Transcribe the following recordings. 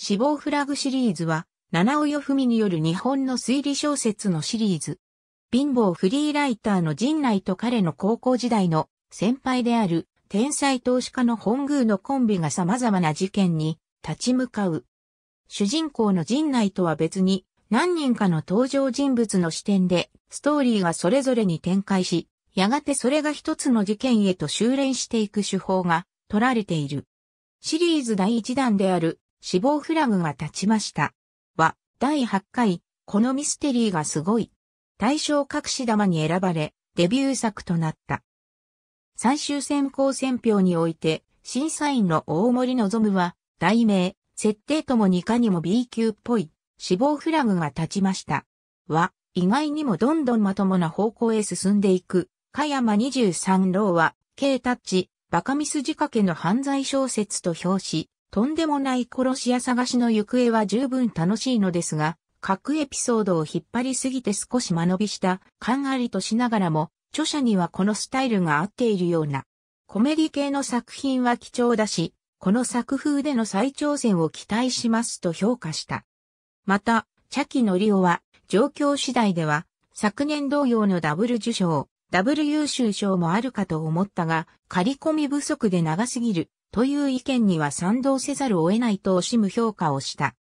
死亡フラグシリーズは、七尾よふみによる日本の推理小説のシリーズ。貧乏フリーライターの陣内と彼の高校時代の先輩である天才投資家の本宮のコンビが様々な事件に立ち向かう。主人公の陣内とは別に何人かの登場人物の視点でストーリーがそれぞれに展開し、やがてそれが一つの事件へと修練していく手法が取られている。シリーズ第一弾である死亡フラグが立ちました。は、第8回、このミステリーがすごい。大賞隠し玉に選ばれ、デビュー作となった。最終選考選票において、審査員の大森望は、題名、設定ともにかにも B 級っぽい、死亡フラグが立ちました。は、意外にもどんどんまともな方向へ進んでいく。加山23郎は、K タッチ、バカミス仕掛けの犯罪小説と表し、とんでもない殺し屋探しの行方は十分楽しいのですが、各エピソードを引っ張りすぎて少し間延びした感ありとしながらも、著者にはこのスタイルが合っているような。コメディ系の作品は貴重だし、この作風での再挑戦を期待しますと評価した。また、茶キのりおは、状況次第では、昨年同様のダブル受賞、ダブル優秀賞もあるかと思ったが、刈り込み不足で長すぎるという意見には賛同せざるを得ないと惜しむ評価をした。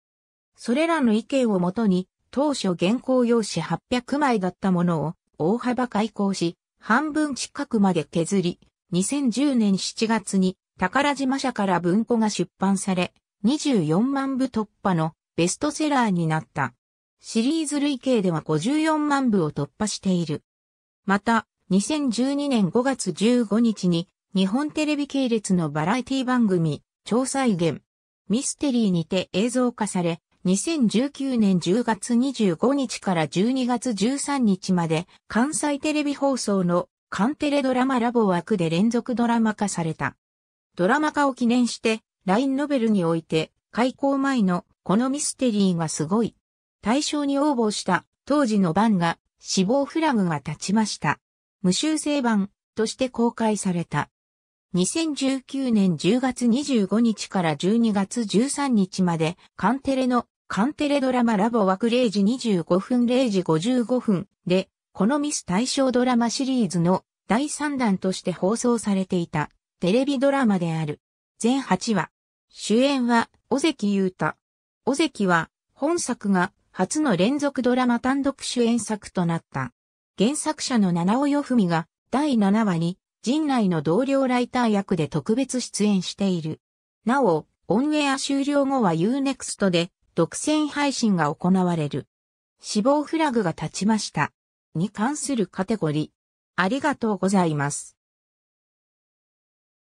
それらの意見をもとに、当初原稿用紙800枚だったものを大幅開稿し、半分近くまで削り、2010年7月に宝島社から文庫が出版され、24万部突破のベストセラーになった。シリーズ累計では54万部を突破している。また、2012年5月15日に日本テレビ系列のバラエティ番組、調査現、ミステリーにて映像化され、2019年10月25日から12月13日まで関西テレビ放送のカンテレドラマラボ枠で連続ドラマ化された。ドラマ化を記念して、LINE ノベルにおいて、開校前のこのミステリーがすごい。対象に応募した当時の番が死亡フラグが立ちました。無修正版として公開された。2019年10月25日から12月13日まで、カンテレの、カンテレドラマラボ枠0時25分0時55分で、このミス対象ドラマシリーズの第3弾として放送されていたテレビドラマである。全8話。主演は、尾関裕太。尾関は、本作が初の連続ドラマ単独主演作となった。原作者の七尾よふみが第7話に陣内の同僚ライター役で特別出演している。なお、オンエア終了後は Unext で独占配信が行われる。死亡フラグが立ちました。に関するカテゴリー。ありがとうございます。